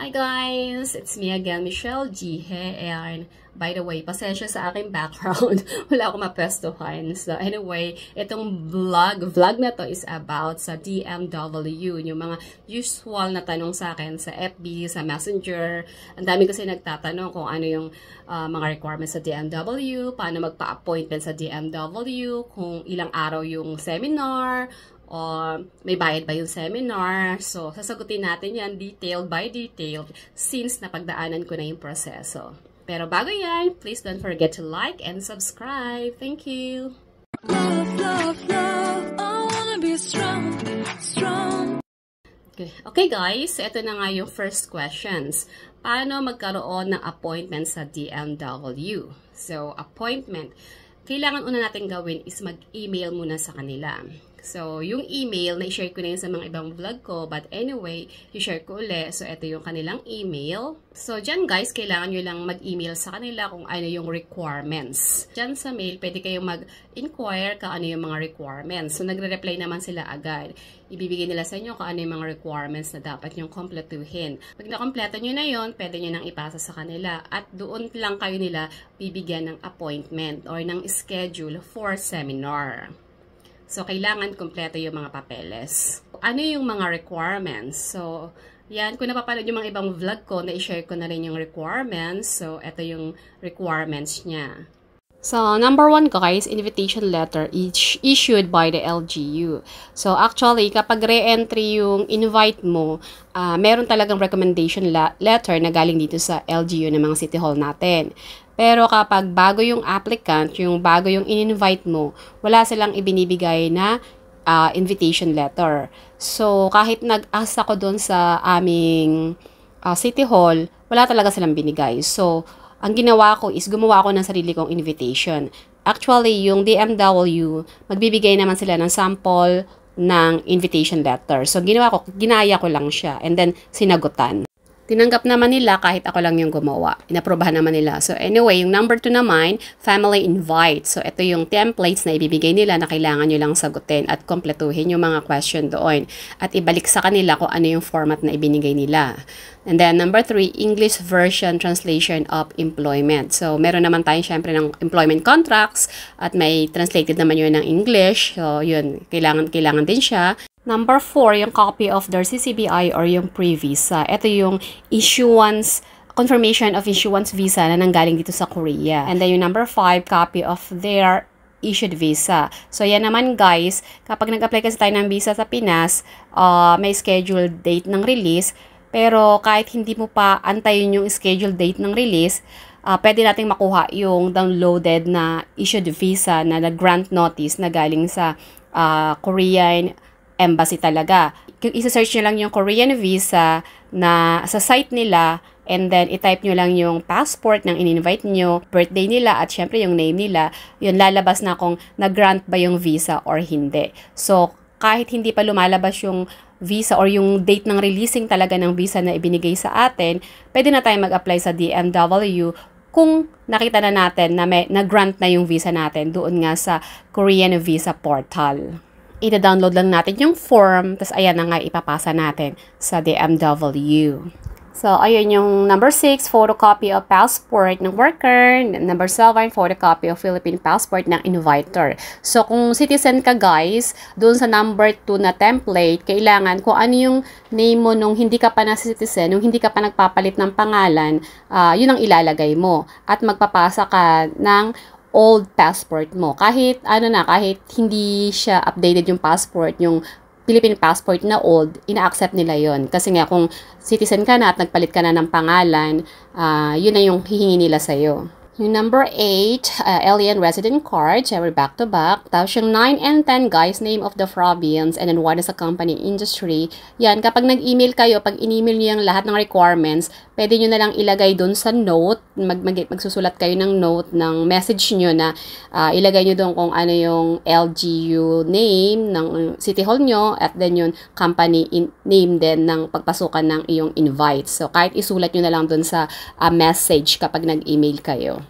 Hi guys! It's me again, Michelle Gihe. And by the way, pasensya sa aking background. Wala akong mapestuhan. So anyway, itong vlog, vlog na to is about sa DMW. Yung mga usual na tanong sa akin sa FB, sa Messenger. Ang dami kasi nagtatanong kung ano yung uh, mga requirements sa DMW, paano magpa-appointment sa DMW, kung ilang araw yung seminar, o um, may bayad ba yung seminar. So, sasagutin natin yan detail by detail since napagdaanan ko na yung proseso. Pero bago yan, please don't forget to like and subscribe. Thank you! Love, love, love, I wanna be strong, strong. Okay. okay guys, ito na nga yung first questions. Paano magkaroon ng appointment sa DMW? So, appointment. Kailangan una natin gawin is mag-email muna sa kanila. So, yung email, na-share ko na yun sa mga ibang vlog ko. But anyway, i-share ko ulit. So, ito yung kanilang email. So, dyan guys, kailangan nyo lang mag-email sa kanila kung ano yung requirements. Dyan sa mail, pwede kayong mag-inquire ka ano yung mga requirements. So, nagre-reply naman sila agad. Ibibigay nila sa inyo kung ano yung mga requirements na dapat nyong kompletuhin. Pag nakompleto nyo na yon pwede nyo nang ipasa sa kanila. At doon lang kayo nila bibigyan ng appointment or ng schedule for seminar. So, kailangan kompleto yung mga papeles. Ano yung mga requirements? So, yan, kung napapanood yung mga ibang vlog ko, na-share ko na rin yung requirements. So, ito yung requirements niya. So, number one guys, invitation letter each issued by the LGU. So, actually, kapag re-entry yung invite mo, uh, meron talagang recommendation letter na galing dito sa LGU ng mga city hall natin. Pero kapag bago yung applicant, yung bago yung in-invite mo, wala silang ibinibigay na uh, invitation letter. So, kahit nag-ask ako doon sa aming uh, city hall, wala talaga silang binigay. So, ang ginawa ko is gumawa ako ng sarili kong invitation. Actually, yung DMW, magbibigay naman sila ng sample ng invitation letter. So, ginawa ko, ginaya ko lang siya and then sinagutan. Tinanggap naman nila kahit ako lang yung gumawa. Inaprobahan naman nila. So anyway, yung number 2 naman, family invite. So ito yung templates na ibibigay nila na kailangan nyo lang sagutin at kompletuhin yung mga question doon. At ibalik sa kanila kung ano yung format na ibinigay nila. And then number 3, English version translation of employment. So meron naman tayong syempre ng employment contracts at may translated naman yun ng English. So yun, kailangan kailangan din siya. Number 4, yung copy of their CCBI or yung pre-visa. Ito yung issuance confirmation of issuance visa na nanggaling dito sa Korea. And then yung number 5, copy of their issued visa. So, yan naman guys, kapag nag-apply kasi tayo ng visa sa Pinas, uh, may scheduled date ng release, pero kahit hindi mo pa antayin yung scheduled date ng release, uh, pwede nating makuha yung downloaded na issued visa na, na grant notice na galing sa uh, Korean embassy talaga. I-search nyo lang yung Korean visa na sa site nila and then itype nyo lang yung passport ng in-invite nyo, birthday nila at syempre yung name nila, yun lalabas na kung na-grant ba yung visa or hindi. So, kahit hindi pa lumalabas yung visa or yung date ng releasing talaga ng visa na ibinigay sa atin, pwede na tayong mag-apply sa DMW kung nakita na natin na, may, na grant na yung visa natin doon nga sa Korean Visa Portal ita-download lang natin yung form, tapos ayan na nga ipapasa natin sa DMW. So, ayun yung number 6, photocopy of passport ng worker. Number 7, photocopy of Philippine passport ng inviter. So, kung citizen ka guys, doon sa number 2 na template, kailangan kung ano yung name mo nung hindi ka pa na citizen, nung hindi ka pa nagpapalit ng pangalan, uh, yun ang ilalagay mo. At magpapasa ka ng old passport mo. Kahit ano na, kahit hindi siya updated yung passport, yung Philippine passport na old, ina-accept nila yon Kasi nga kung citizen ka na at nagpalit ka na ng pangalan, uh, yun na yung hihingi nila sa'yo. Yung number 8, uh, Alien Resident Card, syempre back-to-back. Tapos yung 9 and 10, guys, name of the province, and then what is a company industry. Yan, kapag nag-email kayo, pag in-email nyo yung lahat ng requirements, pwede nyo na lang ilagay dun sa note, mag mag magsusulat kayo ng note, ng message nyo na uh, ilagay nyo dun kung ano yung LGU name ng City Hall nyo, at then yung company in name din ng pagpasukan ng iyong invite. So, kahit isulat nyo na lang dun sa uh, message kapag nag-email kayo.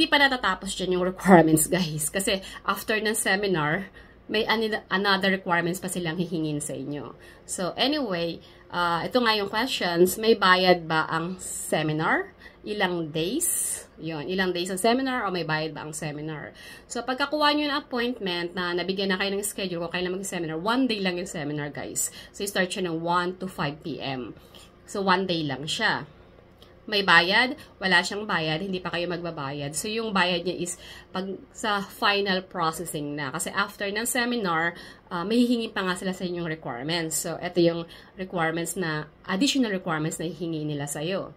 Di pa natatapos dyan yung requirements, guys. Kasi after ng seminar, may another requirements pa silang hihingin sa inyo. So, anyway, uh, ito nga yung questions. May bayad ba ang seminar? Ilang days? Yun, ilang days ang seminar o may bayad ba ang seminar? So, pagkakuha nyo ng appointment na nabigyan na kayo ng schedule kung kailan mag-seminar, one day lang yung seminar, guys. So, start siya ng 1 to 5 p.m. So, one day lang siya may bayad, wala siyang bayad, hindi pa kayo magbabayad. So, yung bayad niya is pag sa final processing na. Kasi after ng seminar, uh, ah, mahihingi pa nga sila sa inyong requirements. So, ito yung requirements na, additional requirements na hihingi nila sa'yo.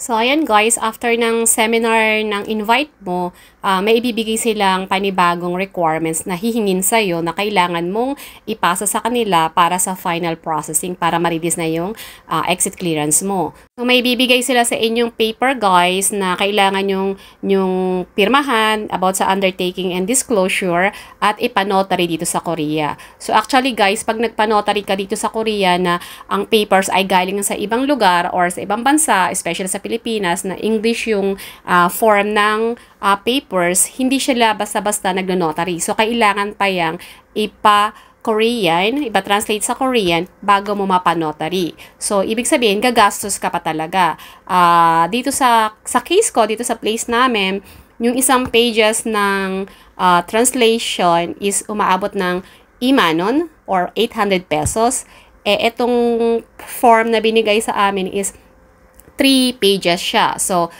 So, ayan guys, after ng seminar ng invite mo, uh, may ibibigay silang panibagong requirements na hihingin sa'yo na kailangan mong ipasa sa kanila para sa final processing para maridis na yung uh, exit clearance mo. So, may ibibigay sila sa inyong paper guys na kailangan yung, yung pirmahan about sa undertaking and disclosure at ipanotary dito sa Korea. So, actually guys, pag nagpanotary ka dito sa Korea na ang papers ay galing sa ibang lugar or sa ibang bansa, especially sa Pilipinas na English yung uh, form ng uh, papers, hindi sila basta-basta nagno-notary. So, kailangan pa yang ipa Korean, iba-translate sa Korean bago mo mapanotary. So, ibig sabihin, gagastos ka pa talaga. Uh, dito sa, sa case ko, dito sa place namin, yung isang pages ng uh, translation is umaabot ng imanon or 800 pesos. Eh, itong form na binigay sa amin is 3 pages siya. So,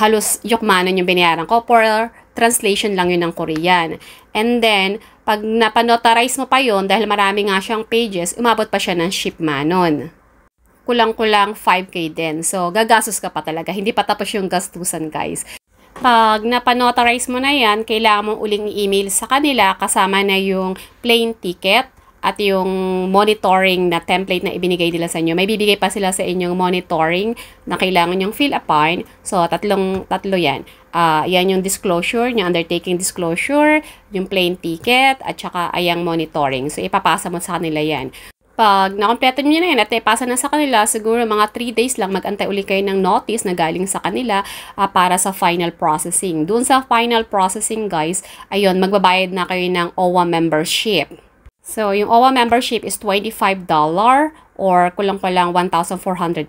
halos yukmanon yung binayaran ko for translation lang yun ng Korean. And then, pag napanotarize mo pa yon dahil marami nga siyang pages, umabot pa siya ng shipmanon. Kulang-kulang 5K din. So, gagastos ka pa talaga. Hindi pa tapos yung gastusan, guys. Pag napanotarize mo na yan, kailangan mo uling i-email sa kanila kasama na yung plane ticket at yung monitoring na template na ibinigay nila sa inyo. May bibigay pa sila sa inyong monitoring na kailangan yung fill upon. So, tatlong, tatlo yan. Uh, yan yung disclosure, yung undertaking disclosure, yung plain ticket, at saka ayang monitoring. So, ipapasa mo sa kanila yan pag nakompleto nyo na yan at ipasa na sa kanila, siguro mga 3 days lang mag-antay uli kayo ng notice na galing sa kanila uh, para sa final processing. Doon sa final processing guys, ayun, magbabayad na kayo ng OWA membership. So, yung OWA membership is $25 or kulang pa lang 1,400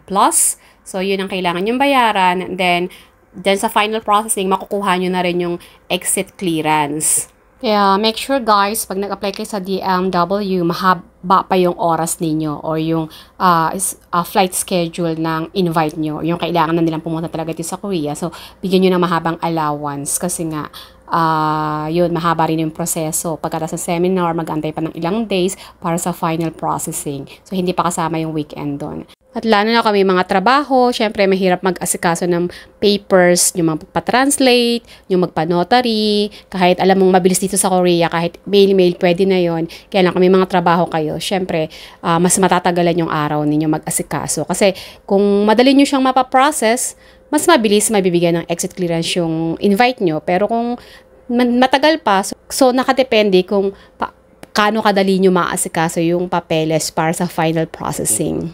plus. So, yun ang kailangan yung bayaran. Then, then, sa final processing, makukuha nyo na rin yung exit clearance. Kaya, make sure guys, pag nag-apply kayo sa DMW, mahaba pa yung oras ninyo or yung uh, uh, flight schedule ng invite nyo. Yung kailangan na nilang pumunta talaga dito sa Korea. So, bigyan nyo na mahabang allowance kasi nga, uh, yun, mahaba rin yung proseso. Pagkatapos sa seminar, mag-antay pa ng ilang days para sa final processing. So, hindi pa kasama yung weekend doon. At lalo na kami mga trabaho, syempre mahirap mag-asikaso ng papers, yung magpa-translate, yung magpa-notary, kahit alam mong mabilis dito sa Korea, kahit mail-mail pwede na yon Kaya lang kami mga trabaho kayo, syempre uh, mas matatagalan yung araw ninyo mag-asikaso. Kasi kung madali nyo siyang mapaprocess, mas mabilis mabibigyan ng exit clearance yung invite nyo. Pero kung matagal pa, so, so nakadepende kung pa, kano kadali nyo maasikaso yung papeles para sa final processing.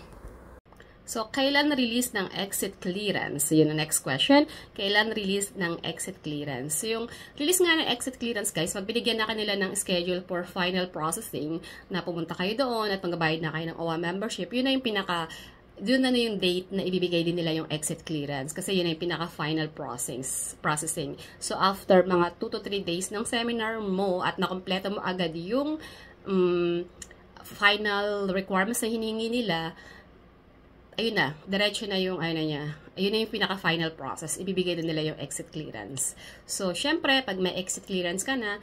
So, kailan release ng exit clearance? So, yun ang next question. Kailan release ng exit clearance? So, yung release nga ng exit clearance, guys, magbinigyan na kanila ng schedule for final processing na pumunta kayo doon at pagbabayad na kayo ng OWA membership. Yun na yung pinaka doon na ano yung date na ibibigay din nila yung exit clearance kasi yun ay pinaka-final processing. So, after mga 2 to 3 days ng seminar mo at nakompleto mo agad yung um, final requirements na hinihingi nila, ayun na, diretso na yung ano niya. Ayun na yung pinaka-final process. Ibibigay din nila yung exit clearance. So, syempre, pag may exit clearance ka na,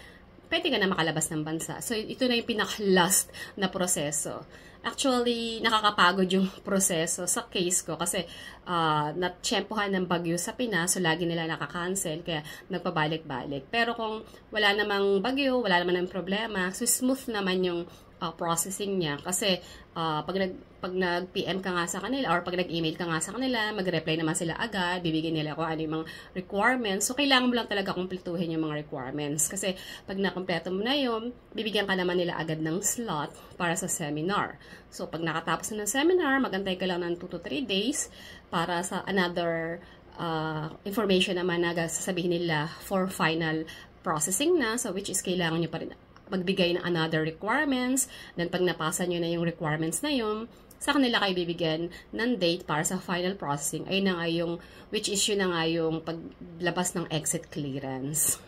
pwede ka na makalabas ng bansa. So, ito na yung pinaka-last na proseso. Actually, nakakapagod yung proseso sa case ko kasi uh, natsyempohan ng bagyo sa Pinas so lagi nila nakakancel kaya nagpabalik-balik. Pero kung wala namang bagyo, wala naman ng problema, so smooth naman yung uh, processing niya. Kasi uh, pag, nag, pag nag-PM ka nga sa kanila or pag nag-email ka nga sa kanila, mag-reply naman sila agad, bibigyan nila ako ano yung mga requirements. So, kailangan mo lang talaga kumpletuhin yung mga requirements. Kasi pag nakompleto mo na yon, bibigyan ka naman nila agad ng slot para sa seminar. So, pag nakatapos na ng seminar, magantay ka lang ng 2 to 3 days para sa another uh, information naman na sasabihin nila for final processing na, so which is kailangan nyo pa rin magbigay ng another requirements. Then pag napasa nyo na yung requirements na yun, sa kanila kayo bibigyan ng date para sa final processing. Ayun na nga yung, which issue na nga yung paglabas ng exit clearance.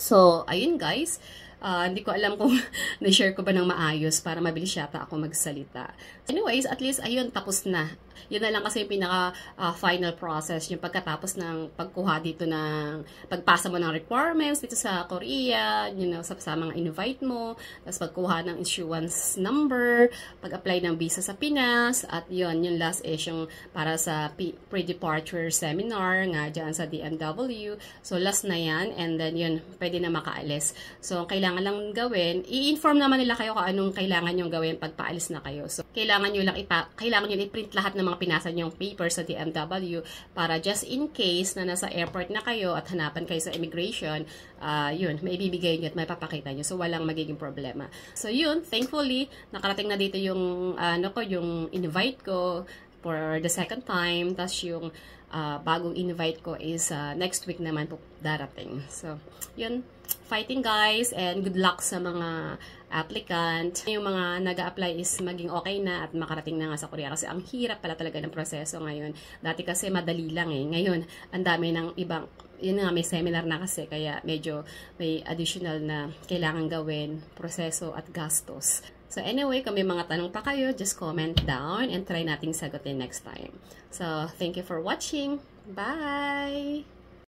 So, ayun guys. Uh, hindi ko alam kung na-share ko ba ng maayos para mabilis yata ako magsalita. Anyways, at least ayun, tapos na yun na lang kasi yung pinaka uh, final process, yung pagkatapos ng pagkuha dito ng, pagpasa mo ng requirements dito sa Korea, you know, sa, sa mga invite mo, tapos pagkuha ng insurance number, pag-apply ng visa sa Pinas, at yun, yung last is yung para sa pre-departure seminar nga dyan sa DMW. So, last na yan, and then yun, pwede na makaalis. So, kailangan lang gawin, i-inform naman nila kayo kung anong kailangan yung gawin pagpaalis na kayo. So, kailangan nyo lang ipa, kailangan nyo i-print lahat ng mga pinasa niyong papers sa DMW para just in case na nasa airport na kayo at hanapan kayo sa immigration, uh, yun, may ibibigay niyo at may papakita niyo. So, walang magiging problema. So, yun, thankfully, nakarating na dito yung, ah, ano ko, yung invite ko for the second time. Tapos yung uh, bagong invite ko is uh, next week naman po darating. So, yun. Fighting guys and good luck sa mga applicant. Yung mga nag apply is maging okay na at makarating na nga sa Korea kasi ang hirap pala talaga ng proseso ngayon. Dati kasi madali lang eh. Ngayon, ang dami ng ibang yun nga, may seminar na kasi, kaya medyo may additional na kailangan gawin, proseso at gastos. So anyway, kung may mga tanong pa kayo, just comment down and try nating sagutin next time. So, thank you for watching. Bye!